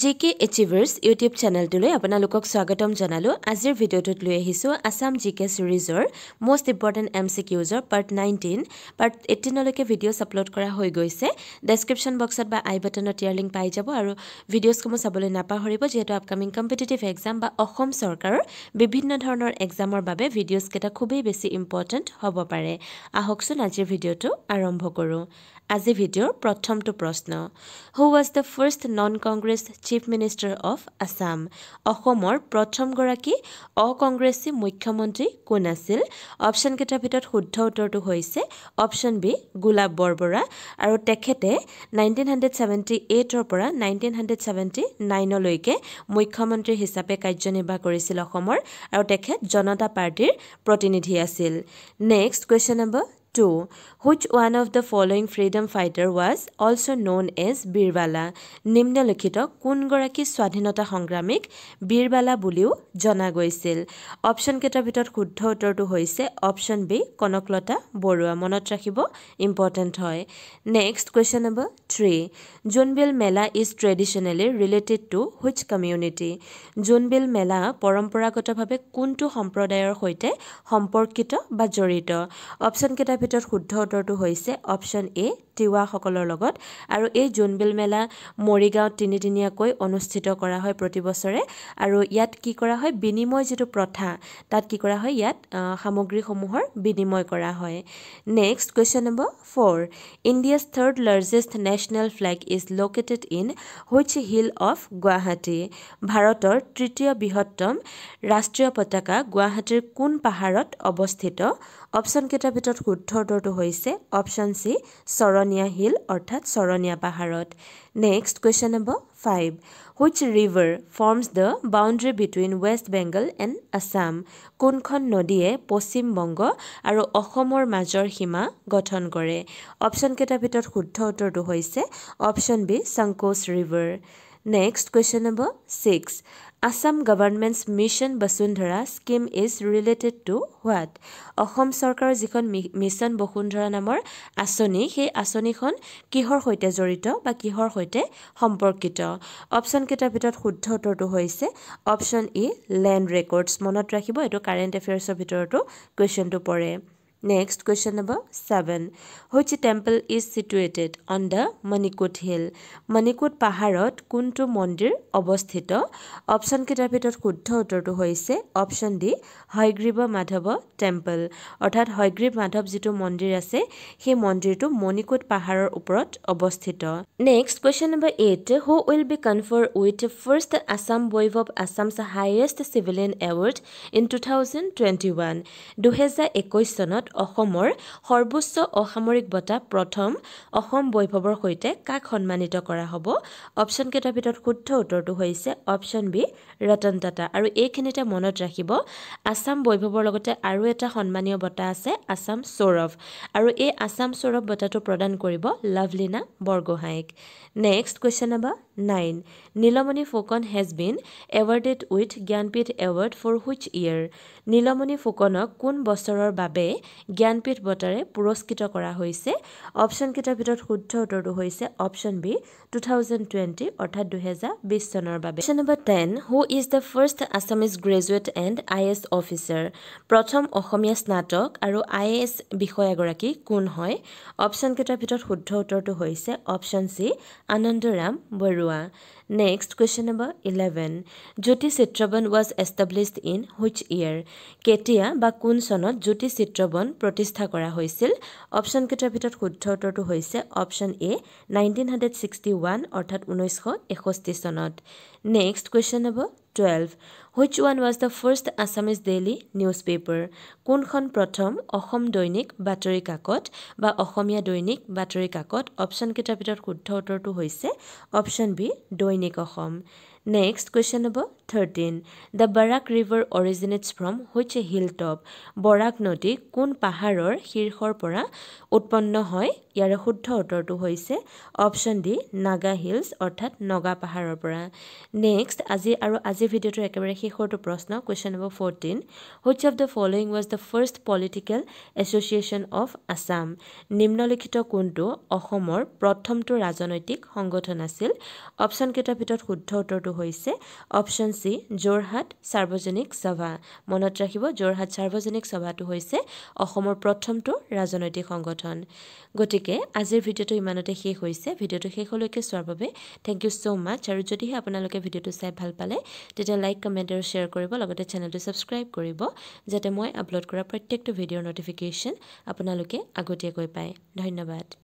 G K achievers YouTube চেনেলটোলৈ আপোনালোকক স্বাগতম জনালোঁ আজিৰ ভিডিঅ'টোত লৈ আহিছোঁ আছাম জি কে ছিৰিজৰ মষ্ট ইম্পৰ্টেণ্ট এম চি কিউজৰ পাৰ্ট নাইনটিন পাৰ্ট এইটিনলৈকে ভিডিঅ'ছ আপলোড কৰা হৈ গৈছে ডেছক্ৰিপশ্যন বক্সত বা আই বাটনত ইয়াৰ লিংক পাই যাব আৰু ভিডিঅ'ছসমূহ চাবলৈ নাপাহৰিব যিহেতু আপকামিং কম্পিটিটিভ এক্সাম বা অসম চৰকাৰৰ বিভিন্ন ধৰণৰ এক্সামৰ বাবে ভিডিঅ'ছকেইটা খুবেই বেছি ইম্পৰ্টেণ্ট হ'ব পাৰে আহকচোন আজিৰ ভিডিঅ'টো আৰম্ভ কৰোঁ আজি ভিডিঅ'ৰ প্ৰথমটো প্ৰশ্ন who was the first non Congress chief minister of Assam অসমৰ প্ৰথমগৰাকী অকংগ্ৰেছী মুখ্যমন্ত্ৰী কোন আছিল অপশ্যনকেইটাৰ ভিতৰত শুদ্ধ উত্তৰটো হৈছে অপশ্যন বি গোলাপ বৰবৰা আৰু তেখেতে নাইনটিন হাণ্ড্ৰেড ছেভেণ্টি এইটৰ পৰা নাইনটিন হাণ্ড্ৰেড ছেভেণ্টি নাইনলৈকে মুখ্যমন্ত্ৰী হিচাপে কাৰ্যনিৰ্বাহ কৰিছিল অসমৰ আৰু তেখেত জনতা পাৰ্টীৰ প্ৰতিনিধি আছিল next question number 2. Which one of the following freedom fighter was also known as Birbala? Nimna Lakhita, kun goraki swadhinata hongramik Birbala buliu jana goisil. Option keta bitar kudha utar tu hoise. Option B, konoklota borua. Monotrakibo, important hoi. Next, question number 3. Junbil Mela is traditionally related to which community? Junbil Mela, porampara kota bhabe kuntu hamprodayar hoite, hampor kita bajorito. Option keta মেলাৰ ভিতৰত শুদ্ধ উত্তৰটো হৈছে option A তিৱাসকলৰ লগত আৰু এই জোনবিল মেলা মৰিগাঁৱত তিনিদিনীয়াকৈ অনুষ্ঠিত কৰা হয় প্ৰতি বছৰে আৰু ইয়াত কি কৰা হয় বিনিময় যিটো প্ৰথা তাত কি কৰা হয় ইয়াত সামগ্ৰীসমূহৰ বিনিময় কৰা হয় next question number four India's third largest national flag is located in which hill of Guwahati ভাৰতৰ তৃতীয় বৃহত্তম ৰাষ্ট্ৰীয় পতাকা গুৱাহাটীৰ কোন পাহাৰত অৱস্থিত অপশ্যনকেইটাৰ ভিতৰত শুদ্ধ উত্তৰটো হৈছে অপশ্যন চি চৰণীয়া হিল অৰ্থাৎ চৰণীয়া পাহাৰত next question number five which river forms the boundary between West Bengal and Assam কোনখন নদীয়ে পশ্চিমবংগ আৰু অসমৰ মাজৰ সীমা গঠন কৰে কেইটাৰ ভিতৰত শুদ্ধ উত্তৰটো হৈছে option B Sankosh river next question number six Assam government's mission Basundhara scheme is related to what Assam চৰকাৰৰ যিখন মিছন বসুন্ধৰা নামৰ আঁচনি সেই আঁচনিখন কিহৰ সৈতে জড়িত বা কিহৰ সৈতে সম্পৰ্কিত অপশ্যনকেইটাৰ ভিতৰত শুদ্ধ উত্তৰটো হৈছে অপশ্যন ই লেণ্ড ৰেকৰ্ডছ মনত ৰাখিব এইটো কাৰেণ্ট এফেয়াৰ্ছৰ ভিতৰতো কুৱেশ্যনটো পৰে Next question number 7. Which temple is situated on the Manikut Hill? Manikut Paharot Kuntu Mondir Obosthito. Option Kitapitot Kutto Hoise. Option D. Hoygriba Madhava Temple. Or that Hoygrib Madhavzito Mondir Ase. He Mondir to Monikut Paharot Uprot Obosthito. Next question number 8. Who will be conferred with first Assam Boivop Assam's highest civilian award in 2021? Duheza Ekoisonot. অসমৰ সৰ্বোচ্চ অসামৰিক বঁটা প্ৰথম অসম বৈভৱৰ সৈতে কাক সন্মানিত কৰা হ'ব অপশ্যনকেইটাৰ ভিতৰত শুদ্ধ উত্তৰটো হৈছে অপশ্যন বি ৰতন টাটা আৰু এইখিনিতে মনত ৰাখিব আছাম বৈভৱৰ লগতে আৰু এটা সন্মানীয় বঁটা আছে আছাম সৌৰভ আৰু এই আছাম সৌৰভ বঁটাটো প্ৰদান কৰিব লাভলীনা বৰগোহাঁইক next question number nine Nilmani Phookan has been awarded with Jnanpith award for which year Nilmani ফুকনক কোন বছৰৰ বাবে জ্ঞানপীঠ বঁটাৰে পুৰস্কৃত কৰা হৈছে অপশ্যনকেইটাৰ ভিতৰত শুদ্ধ উত্তৰটো হৈছে option B two thousand twenty অৰ্থাৎ দুহেজাৰ বিছ চনৰ বাবে option number ten who is the first Assamese graduate and I A S officer প্ৰথম অসমীয়া স্নাতক আৰু আই এ এছ বিষয়াগৰাকী কোন হয় অপশ্যনকেইটাৰ ভিতৰত শুদ্ধ উত্তৰটো হৈছে option C Anandaram Barua Next, question number 11. Jyoti Sitraban was established in which year? Ketia ba kun sanat Jyoti Sitraban protistha kara hoisil? Option ke tra bitat khudtha Option A, 1961 or thad unoisho ekhosti sanat. Next, question number 12 which one was the first assamese daily newspaper kunkhon pratham ahom dainik batari kakot ba ahomiya dainik batari kakot option keta bitor khuddho uttor tu hoise option b dainik ahom next question হ'ব thirteen the Barak river originates from which a hill top Barak নদী কোন পাহাৰৰ শীৰ্ষৰ পৰা উৎপন্ন হয় ইয়াৰে শুদ্ধ উত্তৰটো হৈছে অপশ্যন ডি নাগা হিলছ অৰ্থাৎ নগা পাহাৰৰ পৰা নেক্সট আজি আৰু আজিৰ ভিডিঅ'টোৰ একেবাৰে শেষৰটো প্ৰশ্ন question number fourteen which of the following was the first political association of Assam নিম্নলিখিত কোনটো অসমৰ প্ৰথমটো ৰাজনৈতিক সংগঠন আছিল অপশ্যনকেইটাৰ ভিতৰত শুদ্ধ উত্তৰটো হৈছে অপশ্যন চি যোৰহাট সাৰ্বজনীন সভা মনত ৰাখিব যোৰহাট সাৰ্বজনীন সভাটো হৈছে অসমৰ প্ৰথমটো ৰাজনৈতিক সংগঠন গতিকে আজিৰ ভিডিঅ'টো ইমানতে শেষ হৈছে ভিডিঅ'টো শেষলৈকে চোৱাৰ বাবে থেংক ইউ ছ' মাছ আৰু যদিহে আপোনালোকে ভিডিঅ'টো চাই ভাল পালে তেতিয়া লাইক কমেণ্ট আৰু শ্বেয়াৰ কৰিব লগতে চেনেলটো ছাবস্ক্ৰাইব কৰিব যাতে মই আপলোড কৰা প্ৰত্যেকটো ভিডিঅ'ৰ নটিফিকেশ্যন আপোনালোকে আগতীয়াকৈ পায় ধন্যবাদ